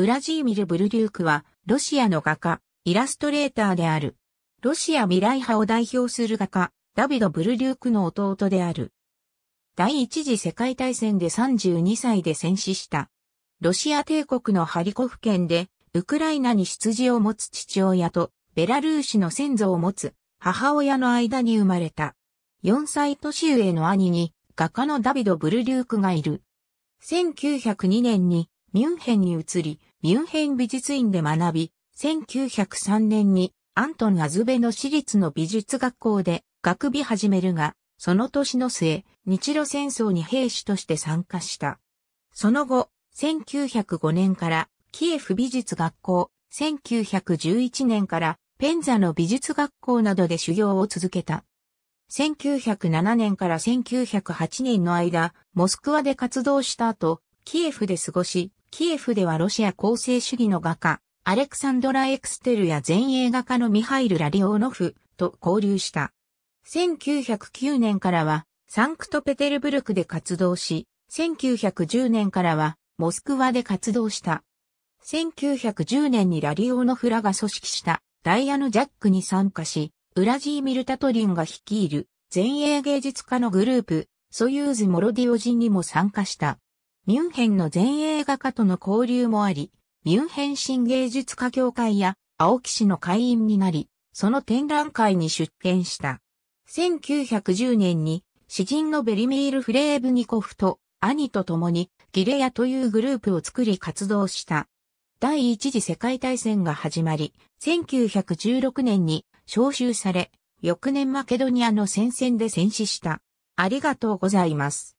ウラジーミル・ブルデュークは、ロシアの画家、イラストレーターである。ロシア未来派を代表する画家、ダビド・ブルデュークの弟である。第一次世界大戦で32歳で戦死した。ロシア帝国のハリコフ県で、ウクライナに出自を持つ父親と、ベラルーシの先祖を持つ母親の間に生まれた。4歳年上の兄に、画家のダビド・ブルデュークがいる。1902年にミュンヘンに移り、ミュンヘン美術院で学び、1903年にアントン・アズベの私立の美術学校で学び始めるが、その年の末、日露戦争に兵士として参加した。その後、1905年からキエフ美術学校、1911年からペンザの美術学校などで修行を続けた。1907年から1908年の間、モスクワで活動した後、キエフで過ごし、キエフではロシア構成主義の画家、アレクサンドラ・エクステルや前衛画家のミハイル・ラリオーノフと交流した。1909年からはサンクトペテルブルクで活動し、1910年からはモスクワで活動した。1910年にラリオーノフらが組織したダイヤのジャックに参加し、ウラジーミル・タトリンが率いる前衛芸術家のグループ、ソユーズ・モロディオ人にも参加した。ミュンヘンの前映画家との交流もあり、ミュンヘン新芸術家協会や青木氏の会員になり、その展覧会に出展した。1910年に詩人のベリミール・フレーブニコフと兄と共にギレアというグループを作り活動した。第一次世界大戦が始まり、1916年に招集され、翌年マケドニアの戦線で戦死した。ありがとうございます。